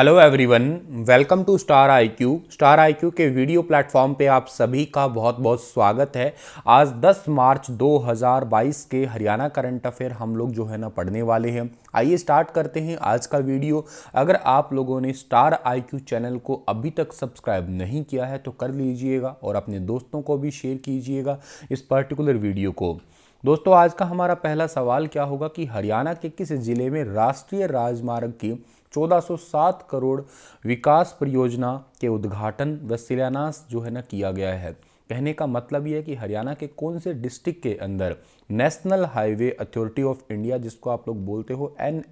hello everyone welcome to Star IQ Star IQ के video platform पे आप सभी का बहुत बहुत स्वागत है आज 10 मार्च 2022 के हरियाणा करंट अफेयर हम लोग जो है ना पढ़ने वाले हैं आइए स्टार्ट करते हैं आज का वीडियो अगर आप लोगों ने स्टार आईक्यू चैनल को अभी तक सब्सक्राइब नहीं किया है तो कर लीजिएगा और अपने दोस्तों को भी शेयर कीजिएगा इस पर्टिकुलर वीडियो को दोस्तों आज का हमारा पहला सवाल क्या होगा कि हरियाणा के किस ज़िले में राष्ट्रीय राजमार्ग की 1407 करोड़ विकास परियोजना के उद्घाटन व शिलान्यास जो है ना किया गया है कहने का मतलब ये है कि हरियाणा के कौन से डिस्ट्रिक्ट के अंदर National Highway Authority of India जिसको आप लोग बोलते हो एन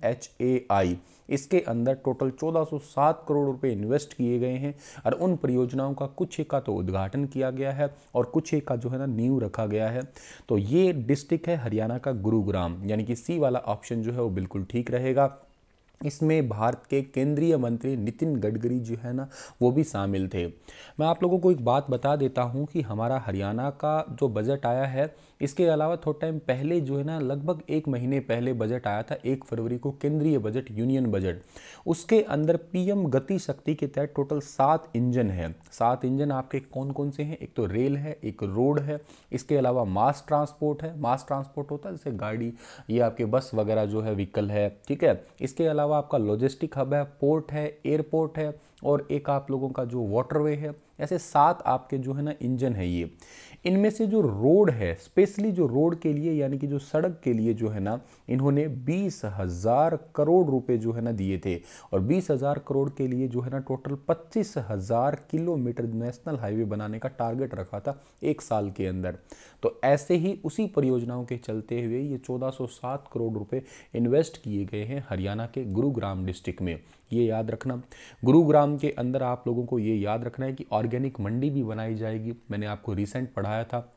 इसके अंदर टोटल 1407 करोड़ रुपए इन्वेस्ट किए गए हैं और उन परियोजनाओं का कुछ एक का तो उद्घाटन किया गया है और कुछ एक का जो है ना नींव रखा गया है तो ये डिस्ट्रिक्ट है हरियाणा का गुरुग्राम यानी कि सी वाला ऑप्शन जो है वो बिल्कुल ठीक रहेगा इसमें भारत के केंद्रीय मंत्री नितिन गडकरी जो है ना वो भी शामिल थे मैं आप लोगों को एक बात बता देता हूँ कि हमारा हरियाणा का जो बजट आया है इसके अलावा थोड़ा टाइम पहले जो है ना लगभग एक महीने पहले बजट आया था एक फरवरी को केंद्रीय बजट यूनियन बजट उसके अंदर पीएम गति शक्ति के तहत टोटल सात इंजन है सात इंजन आपके कौन कौन से हैं एक तो रेल है एक रोड है इसके अलावा मास ट्रांसपोर्ट है मास ट्रांसपोर्ट होता है जैसे गाड़ी ये आपके बस वगैरह जो है व्हीकल है ठीक है इसके अलावा अलावा आपका लॉजिस्टिक हब है पोर्ट है एयरपोर्ट है और एक आप लोगों का जो वाटरवे है ऐसे सात आपके जो है ना इंजन है ये इनमें से जो रोड है स्पेशली जो रोड के लिए यानी कि जो सड़क के लिए जो है ना इन्होंने बीस हज़ार करोड़ रुपए जो है ना दिए थे और बीस हज़ार करोड़ के लिए जो है ना टोटल पच्चीस हज़ार किलोमीटर नेशनल हाईवे बनाने का टारगेट रखा था एक साल के अंदर तो ऐसे ही उसी परियोजनाओं के चलते हुए ये चौदह करोड़ रुपए इन्वेस्ट किए गए हैं हरियाणा के गुरुग्राम डिस्ट्रिक्ट में ये याद रखना गुरुग्राम के अंदर आप लोगों को ये याद रखना है कि और ऑर्गेनिक मंडी भी बनाई जाएगी मैंने आपको रिसेंट पढ़ाया था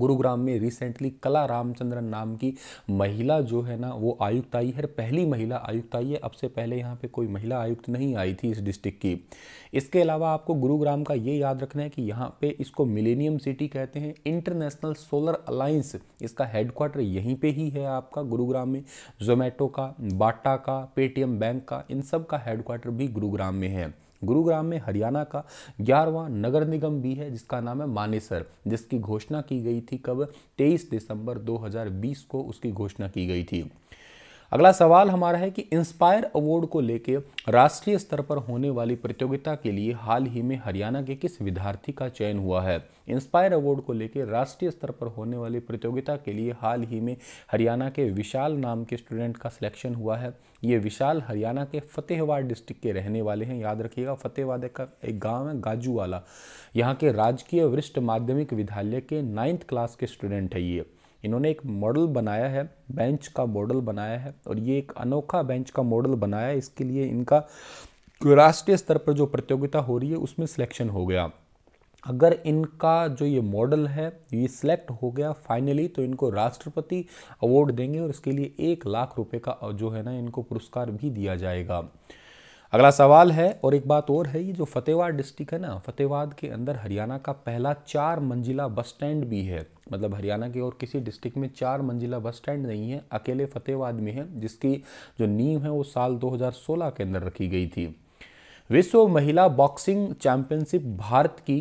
गुरुग्राम में रिसेंटली कला रामचंद्रन नाम की महिला जो है ना वो आयुक्त आई है पहली महिला आयुक्त आई है अब से पहले यहाँ पे कोई महिला आयुक्त नहीं आई थी इस डिस्ट्रिक्ट की इसके अलावा आपको गुरुग्राम का ये याद रखना है कि यहाँ पे इसको मिलेनियम सिटी कहते हैं इंटरनेशनल सोलर अलाइंस इसका हेडक्वार्टर यहीं पर ही है आपका गुरुग्राम में जोमेटो का बाटा का पेटीएम बैंक का इन सब का हेडक्वार्टर भी गुरुग्राम में है गुरुग्राम में हरियाणा का ग्यारहवां नगर निगम भी है जिसका नाम है मानेसर जिसकी घोषणा की गई थी कब 23 दिसंबर 2020 को उसकी घोषणा की गई थी अगला सवाल हमारा है कि इंस्पायर अवार्ड को लेकर राष्ट्रीय स्तर पर होने वाली प्रतियोगिता के लिए हाल ही में हरियाणा के किस विद्यार्थी का चयन हुआ है इंस्पायर अवार्ड को लेकर राष्ट्रीय स्तर पर होने वाली प्रतियोगिता के लिए हाल ही में हरियाणा के विशाल नाम के स्टूडेंट का सिलेक्शन हुआ है ये विशाल हरियाणा के फतेहवाड़ डिस्ट्रिक्ट के रहने वाले हैं याद रखिएगा फतेहवाद का एक गाँव है गाजू वाला यहाँ के राजकीय वरिष्ठ माध्यमिक विद्यालय के नाइन्थ क्लास के स्टूडेंट है ये इन्होंने एक मॉडल बनाया है बेंच का मॉडल बनाया है और ये एक अनोखा बेंच का मॉडल बनाया है इसके लिए इनका राष्ट्रीय स्तर पर जो प्रतियोगिता हो रही है उसमें सिलेक्शन हो गया अगर इनका जो ये मॉडल है ये सिलेक्ट हो गया फाइनली तो इनको राष्ट्रपति अवार्ड देंगे और इसके लिए एक लाख रुपए का जो है ना इनको पुरस्कार भी दिया जाएगा अगला सवाल है और एक बात और है ये जो फतेहवाद डिस्ट्रिक्ट है ना फतेहवाद के अंदर हरियाणा का पहला चार मंजिला बस स्टैंड भी है मतलब हरियाणा के और किसी डिस्ट्रिक्ट में चार मंजिला बस स्टैंड नहीं है अकेले फतेहवाद में है जिसकी जो नींव है वो साल 2016 के अंदर रखी गई थी विश्व महिला बॉक्सिंग चैंपियनशिप भारत की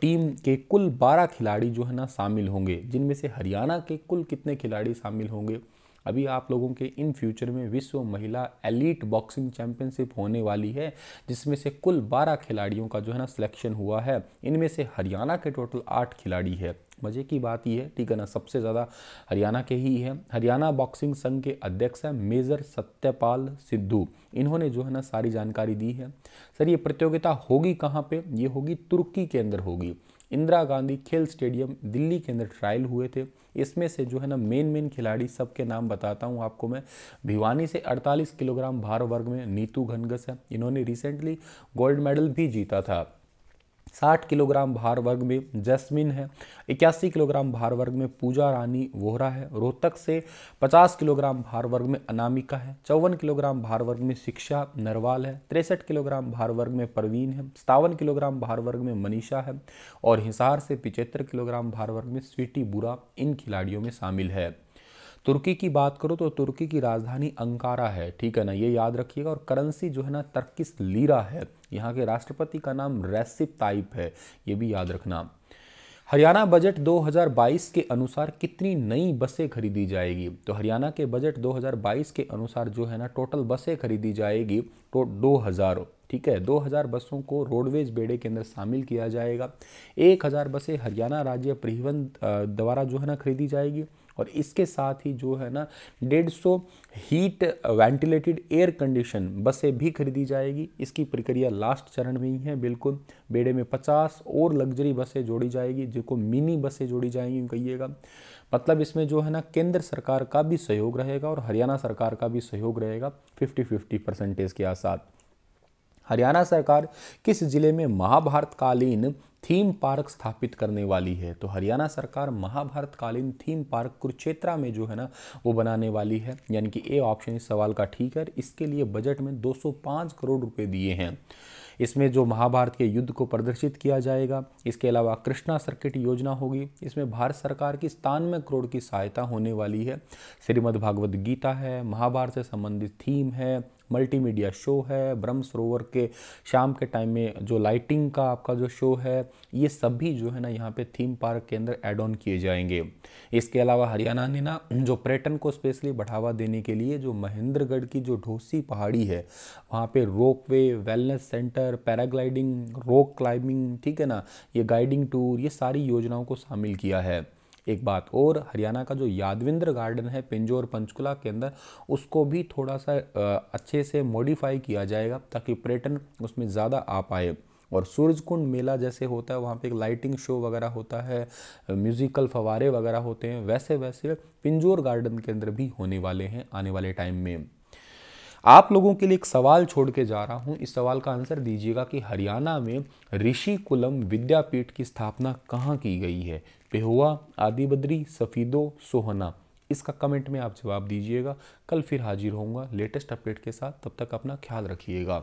टीम के कुल बारह खिलाड़ी जो है ना शामिल होंगे जिनमें से हरियाणा के कुल कितने खिलाड़ी शामिल होंगे अभी आप लोगों के इन फ्यूचर में विश्व महिला एलिट बॉक्सिंग चैंपियनशिप होने वाली है जिसमें से कुल बारह खिलाड़ियों का जो है ना सिलेक्शन हुआ है इनमें से हरियाणा के टोटल आठ खिलाड़ी है मज़े की बात यह है ठीक है ना सबसे ज़्यादा हरियाणा के ही है हरियाणा बॉक्सिंग संघ के अध्यक्ष हैं मेजर सत्यपाल सिद्धू इन्होंने जो है ना सारी जानकारी दी है सर ये प्रतियोगिता होगी कहाँ पे ये होगी तुर्की के अंदर होगी इंदिरा गांधी खेल स्टेडियम दिल्ली के अंदर ट्रायल हुए थे इसमें से जो है ना मेन मेन खिलाड़ी सबके नाम बताता हूँ आपको मैं भिवानी से 48 किलोग्राम भार वर्ग में नीतू घनगस है इन्होंने रिसेंटली गोल्ड मेडल भी जीता था साठ किलोग्राम भार वर्ग में जैस्मिन है इक्यासी किलोग्राम भार वर्ग में पूजा रानी वोहरा है रोहतक से पचास किलोग्राम भार वर्ग में अनामिका है चौवन किलोग्राम भार वर्ग में शिक्षा नरवाल है तिरसठ किलोग्राम भार वर्ग में परवीन है सतावन किलोग्राम भार वर्ग में मनीषा है और हिसार से पिचहत्तर किलोग्राम भार वर्ग में स्वीटी बुरा इन खिलाड़ियों में शामिल है तुर्की की बात करो तो तुर्की की राजधानी अंकारा है ठीक है ना ये याद रखिएगा और करेंसी जो है ना तर्किस लीरा है यहाँ के राष्ट्रपति का नाम रेसिप ताइप है ये भी याद रखना हरियाणा बजट 2022 के अनुसार कितनी नई बसें खरीदी जाएगी तो हरियाणा के बजट 2022 के अनुसार जो है ना टोटल बसें खरीदी जाएगी तो दो हज़ार ठीक है 2000 बसों को रोडवेज बेड़े के अंदर शामिल किया जाएगा 1000 बसें हरियाणा राज्य परिवहन द्वारा जो है ना खरीदी जाएगी और इसके साथ ही जो है ना डेढ़ सौ हीट वेंटिलेटेड एयर कंडीशन बसें भी खरीदी जाएगी इसकी प्रक्रिया लास्ट चरण में ही है बिल्कुल बेड़े में पचास और लग्जरी बसें जोड़ी जाएगी जिनको मिनी बसें जोड़ी जाएंगी कहिएगा मतलब इसमें जो है ना केंद्र सरकार का भी सहयोग रहेगा और हरियाणा सरकार का भी सहयोग रहेगा फिफ्टी फिफ्टी परसेंटेज के साथ हरियाणा सरकार किस जिले में महाभारतकालीन थीम पार्क स्थापित करने वाली है तो हरियाणा सरकार महाभारतकालीन थीम पार्क कुरुक्षेत्रा में जो है ना वो बनाने वाली है यानी कि ए ऑप्शन इस सवाल का ठीक है इसके लिए बजट में 205 करोड़ रुपए दिए हैं इसमें जो महाभारत के युद्ध को प्रदर्शित किया जाएगा इसके अलावा कृष्णा सर्किट योजना होगी इसमें भारत सरकार की सतानवे करोड़ की सहायता होने वाली है श्रीमद भागवत गीता है महाभारत से संबंधित थीम है मल्टीमीडिया शो है ब्रह्म सरोवर के शाम के टाइम में जो लाइटिंग का आपका जो शो है ये सभी जो है ना यहाँ पे थीम पार्क के अंदर एड ऑन किए जाएंगे इसके अलावा हरियाणा ने ना जो पर्यटन को स्पेशली बढ़ावा देने के लिए जो महेंद्रगढ़ की जो ढोसी पहाड़ी है वहाँ पे ropeway wellness centre paragliding rock climbing ठीक है ना ये गाइडिंग टूर ये सारी योजनाओं को शामिल किया है एक बात और हरियाणा का जो यादविंद्र गार्डन है पिंजौर पंचकुला के अंदर उसको भी थोड़ा सा अच्छे से मॉडिफाई किया जाएगा ताकि पर्यटन उसमें ज़्यादा आ पाए और सूरजकुंड मेला जैसे होता है वहाँ पे एक लाइटिंग शो वगैरह होता है म्यूज़िकल फवारे वगैरह होते हैं वैसे वैसे पिंजौर गार्डन के अंदर भी होने वाले हैं आने वाले टाइम में आप लोगों के लिए एक सवाल छोड़ के जा रहा हूँ इस सवाल का आंसर दीजिएगा कि हरियाणा में ऋषिकुलम विद्यापीठ की स्थापना कहाँ की गई है पेहुआ आदि बद्री सफ़ीदो सोहना इसका कमेंट में आप जवाब दीजिएगा कल फिर हाजिर होऊंगा लेटेस्ट अपडेट के साथ तब तक अपना ख्याल रखिएगा